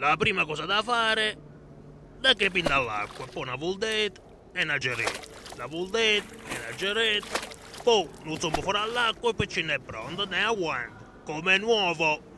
La prima cosa da fare da che pinna all'acqua, poi una vuldetta e una gerrita. La vuldetta e una gerrita, poi lo zuppo fuori all'acqua e poi ce n'è pronto, ne aguanta, come nuovo.